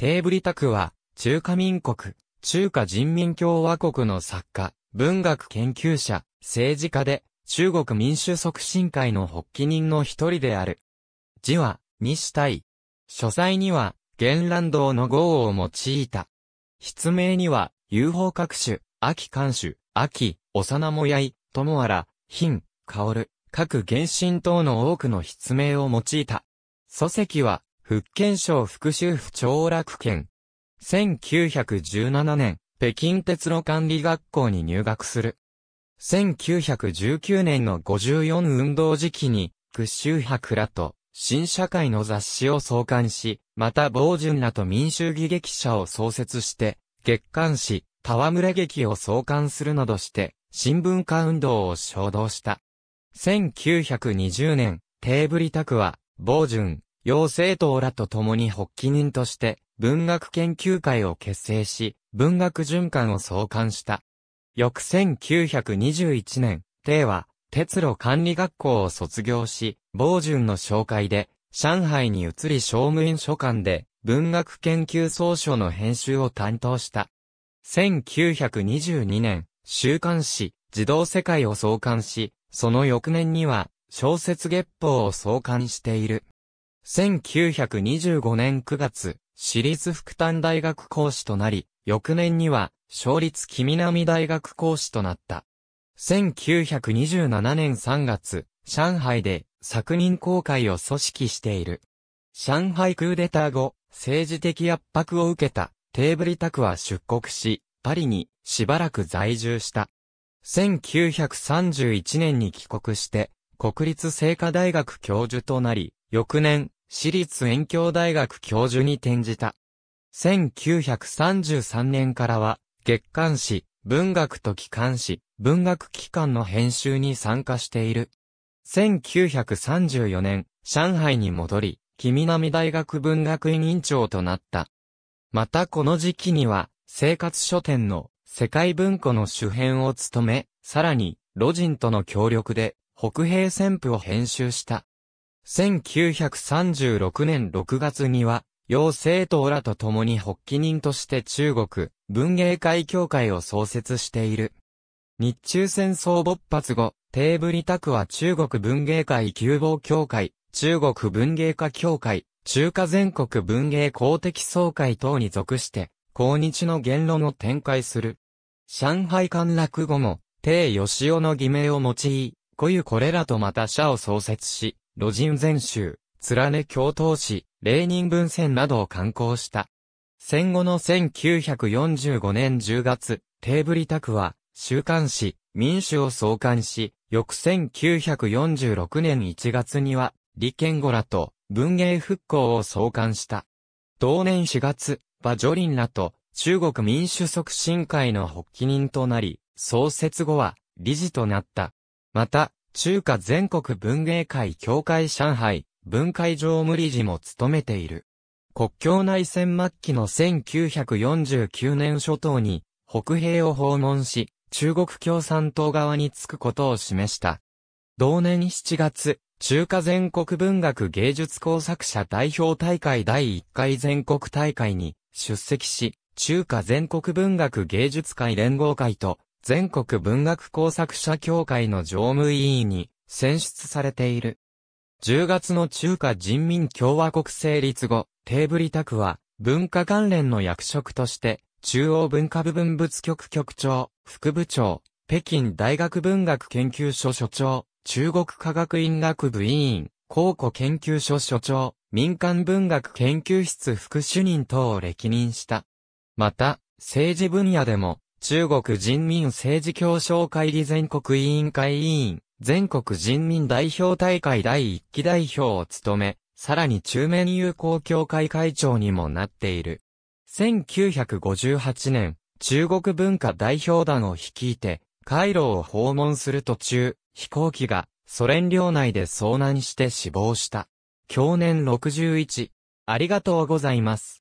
テーブリタクは、中華民国、中華人民共和国の作家、文学研究者、政治家で、中国民主促進会の発起人の一人である。字は、西大。書斎には、玄乱道の号を用いた。筆名には、UFO 各種、秋監守、秋、幼もやい、友あら、品、薫、各原神等の多くの筆名を用いた。祖籍は、福建省福州府長楽県。1917年、北京鉄路管理学校に入学する。1919年の54運動時期に、屈州博らと、新社会の雑誌を創刊し、また傍順らと民衆儀劇者を創設して、月刊誌、戯れ劇を創刊するなどして、新聞化運動を衝動した。1920年、テーブリタクは、傍順、養成党らと共に発起人として、文学研究会を結成し、文学循環を創刊した。翌1921年、帝は、鉄路管理学校を卒業し、傍順の紹介で、上海に移り商務院書館で、文学研究総書の編集を担当した。1922年、週刊誌、児童世界を創刊し、その翌年には、小説月報を創刊している。1925年9月、私立福旦大学講師となり、翌年には、勝立木南大学講師となった。1927年3月、上海で、作人公開を組織している。上海クーデター後、政治的圧迫を受けた、テーブリタクは出国し、パリにしばらく在住した。1931年に帰国して、国立聖火大学教授となり、翌年、私立遠京大学教授に転じた。1933年からは、月刊誌、文学と機関誌、文学機関の編集に参加している。1934年、上海に戻り、君南大学文学院院長となった。またこの時期には、生活書店の世界文庫の主編を務め、さらに、路人との協力で、北平旋風を編集した。1936年6月には、洋生党らと共に発起人として中国文芸会協会を創設している。日中戦争勃発後、テーブリタクは中国文芸会旧防協会、中国文芸家協会、中華全国文芸公的総会等に属して、抗日の言論を展開する。上海陥落後も、帝義雄の偽名を用い、こゆこれらとまた社を創設し、路人全集、連根教頭市、霊人文線などを刊行した。戦後の1945年10月、テーブリタクは、週刊誌、民主を創刊し、翌1946年1月には、李健吾らと、文芸復興を創刊した。同年4月、馬ジョリンらと、中国民主促進会の発起人となり、創設後は、理事となった。また、中華全国文芸会協会上海文会常務理事も務めている。国境内戦末期の1949年初頭に北平を訪問し、中国共産党側に着くことを示した。同年7月、中華全国文学芸術工作者代表大会第1回全国大会に出席し、中華全国文学芸術会連合会と全国文学工作者協会の常務委員に選出されている。10月の中華人民共和国成立後、テーブリタクは文化関連の役職として、中央文化部分物局局長、副部長、北京大学文学研究所所長、中国科学院学部委員、考古研究所所長、民間文学研究室副主任等を歴任した。また、政治分野でも中国人民政治協商会議全国委員会委員、全国人民代表大会第1期代表を務め、さらに中面友好協会会長にもなっている。1958年、中国文化代表団を率いて、カイロを訪問する途中、飛行機がソ連領内で遭難して死亡した。去年61。ありがとうございます。